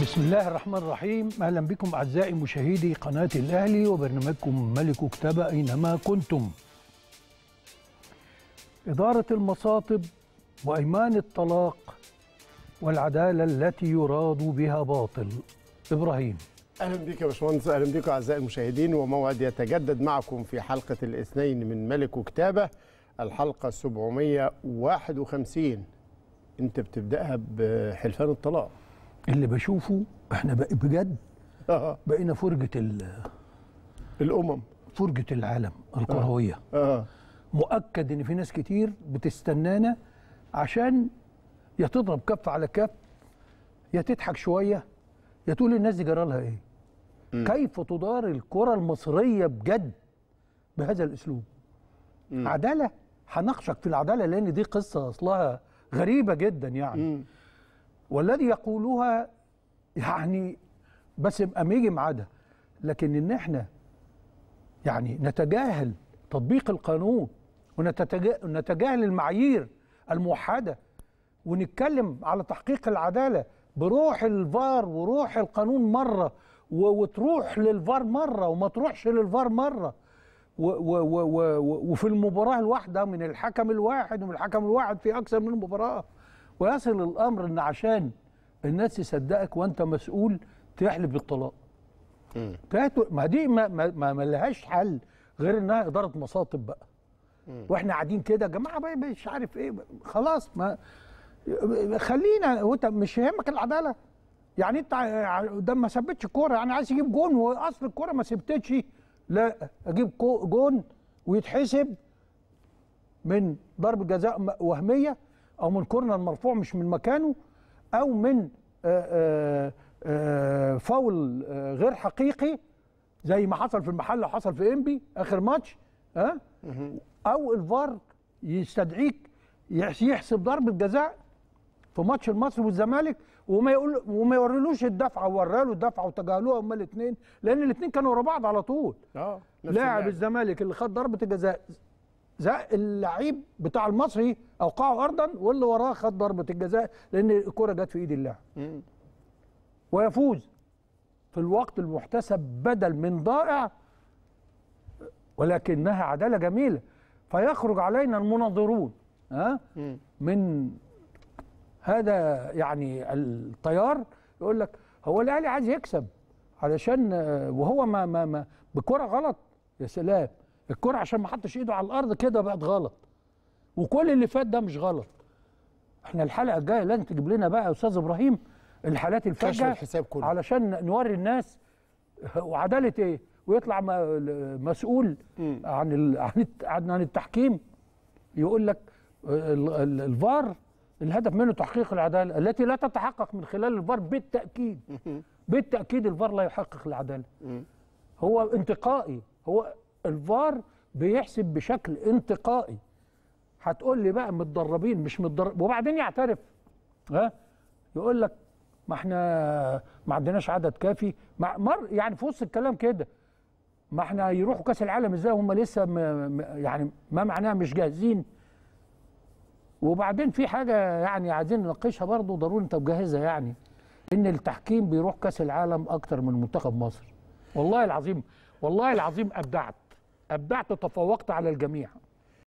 بسم الله الرحمن الرحيم اهلا بكم اعزائي مشاهدي قناه الاهلي وبرنامجكم ملك كتاب اينما كنتم اداره المصاطب وايمان الطلاق والعداله التي يراد بها باطل ابراهيم اهلا بك يا باشمهندس اهلا بك اعزائي المشاهدين وموعد يتجدد معكم في حلقه الاثنين من ملك وكتابه الحلقه 751 انت بتبداها بحلفان الطلاق اللي بشوفه احنا بجد بقينا فرجه الامم فرجه العالم آه. الكرويه آه. مؤكد ان في ناس كتير بتستنانا عشان يا تضرب كف على كف يا تضحك شويه يا تقول الناس دي جرى لها ايه كيف تدار الكره المصريه بجد بهذا الاسلوب عداله هناقشك في العداله لان دي قصه اصلها غريبه جدا يعني والذي يقولها يعني بس يبقى ميجي ميعادها لكن ان احنا يعني نتجاهل تطبيق القانون ونتجاهل المعايير الموحده ونتكلم على تحقيق العداله بروح الفار وروح القانون مره وتروح للفار مره وما تروحش للفار مره و و و و وفي المباراه الواحده من الحكم الواحد ومن الحكم الواحد في اكثر من مباراه ويصل الامر ان عشان الناس تصدقك وانت مسؤول تحلف بالطلاق ما دي ما, ما, ما لهاش حل غير انها اداره مصاطب بقى واحنا قاعدين كده يا جماعه بقى مش عارف ايه خلاص ما خلينا وانت مش يهمك العداله يعني انت ده ما ثبتش الكوره يعني عايز يجيب جون واصل الكوره ما ثبتتش لا اجيب جون ويتحسب من ضرب جزاء وهميه او من كورنر مرفوع مش من مكانه او من آه، آه، آه، فاول غير حقيقي زي ما حصل في المحله وحصل في انبي اخر ماتش ها او الفار يستدعيك يحسب ضربه جزاء في ماتش المصري والزمالك وما يقول وما يورلوش الدفعه وراله الدفعه وتجاهلوها هما الاثنين لان الاثنين كانوا ورا بعض على طول اه لاعب الزمالك اللي خد ضربه الجزاء زق اللعيب بتاع المصري اوقعه ارضا واللي وراه خد ضربه الجزاء لان الكره جت في ايد اللاعب ويفوز في الوقت المحتسب بدل من ضائع ولكنها عداله جميله فيخرج علينا المناظرون ها من هذا يعني التيار يقول لك هو الاهلي عايز يكسب علشان وهو ما ما ما بكره غلط يا سلام الكرة عشان ما حطش ايده على الارض كده بقت غلط وكل اللي فات ده مش غلط احنا الحلقه الجايه لازم تجيب لنا بقى يا استاذ ابراهيم الحالات الفجعه الحساب كله علشان نوري الناس وعداله ايه ويطلع مسؤول عن عن عن التحكيم يقول لك الفار الهدف منه تحقيق العداله التي لا تتحقق من خلال الفار بالتاكيد بالتاكيد الفار لا يحقق العداله هو انتقائي هو الفار بيحسب بشكل انتقائي هتقول لي بقى متدربين مش متدرب وبعدين يعترف ها يقول لك ما احنا ما عندناش عدد كافي مع مر يعني في وسط الكلام كده ما احنا يروحوا كاس العالم ازاي هم لسه م... يعني ما معناها مش جاهزين وبعدين في حاجه يعني عايزين نناقشها برضه ضروري انت مجهزها يعني ان التحكيم بيروح كاس العالم اكتر من منتخب مصر والله العظيم والله العظيم ابدعت ابدعت تفوقت على الجميع